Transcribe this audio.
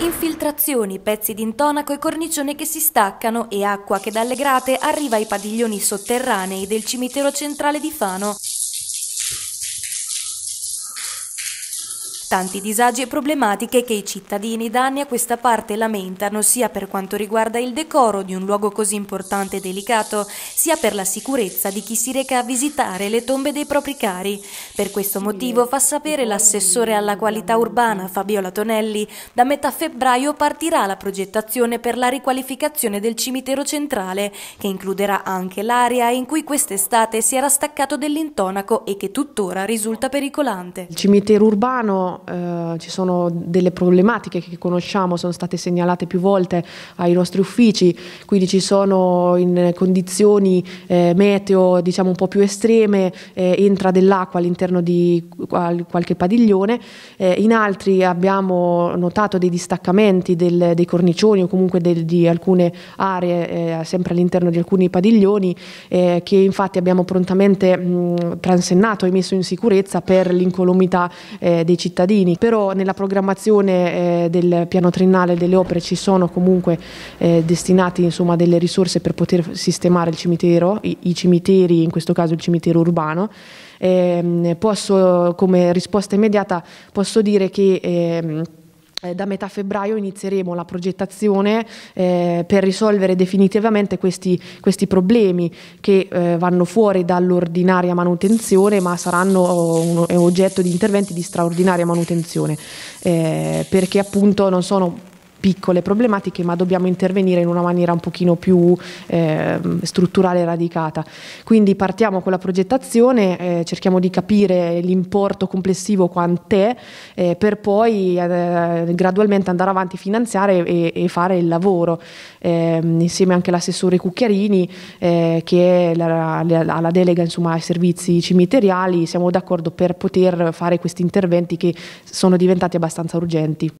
Infiltrazioni, pezzi d'intonaco e cornicione che si staccano e acqua che dalle grate arriva ai padiglioni sotterranei del cimitero centrale di Fano. Tanti disagi e problematiche che i cittadini da anni a questa parte lamentano sia per quanto riguarda il decoro di un luogo così importante e delicato, sia per la sicurezza di chi si reca a visitare le tombe dei propri cari. Per questo motivo fa sapere l'assessore alla qualità urbana Fabiola Tonelli, da metà febbraio partirà la progettazione per la riqualificazione del cimitero centrale, che includerà anche l'area in cui quest'estate si era staccato dell'intonaco e che tuttora risulta pericolante. Il cimitero urbano eh, ci sono delle problematiche che conosciamo, sono state segnalate più volte ai nostri uffici, quindi ci sono in condizioni eh, meteo diciamo un po' più estreme, eh, entra dell'acqua all'interno di qualche padiglione, eh, in altri abbiamo notato dei distaccamenti del, dei cornicioni o comunque del, di alcune aree eh, sempre all'interno di alcuni padiglioni eh, che infatti abbiamo prontamente mh, transennato e messo in sicurezza per l'incolumità eh, dei cittadini cittadini, però nella programmazione eh, del piano triennale delle opere ci sono comunque eh, destinati insomma, delle risorse per poter sistemare il cimitero, i, i cimiteri, in questo caso il cimitero urbano. Eh, posso, come risposta immediata posso dire che ehm, eh, da metà febbraio inizieremo la progettazione eh, per risolvere definitivamente questi, questi problemi che eh, vanno fuori dall'ordinaria manutenzione ma saranno un, oh, un, oggetto di interventi di straordinaria manutenzione eh, perché appunto non sono piccole problematiche, ma dobbiamo intervenire in una maniera un pochino più eh, strutturale e radicata. Quindi partiamo con la progettazione, eh, cerchiamo di capire l'importo complessivo quant'è, eh, per poi eh, gradualmente andare avanti, finanziare e, e fare il lavoro, ehm, insieme anche all'assessore Cucchiarini eh, che è la, la, la, delega insomma, ai servizi cimiteriali, siamo d'accordo per poter fare questi interventi che sono diventati abbastanza urgenti.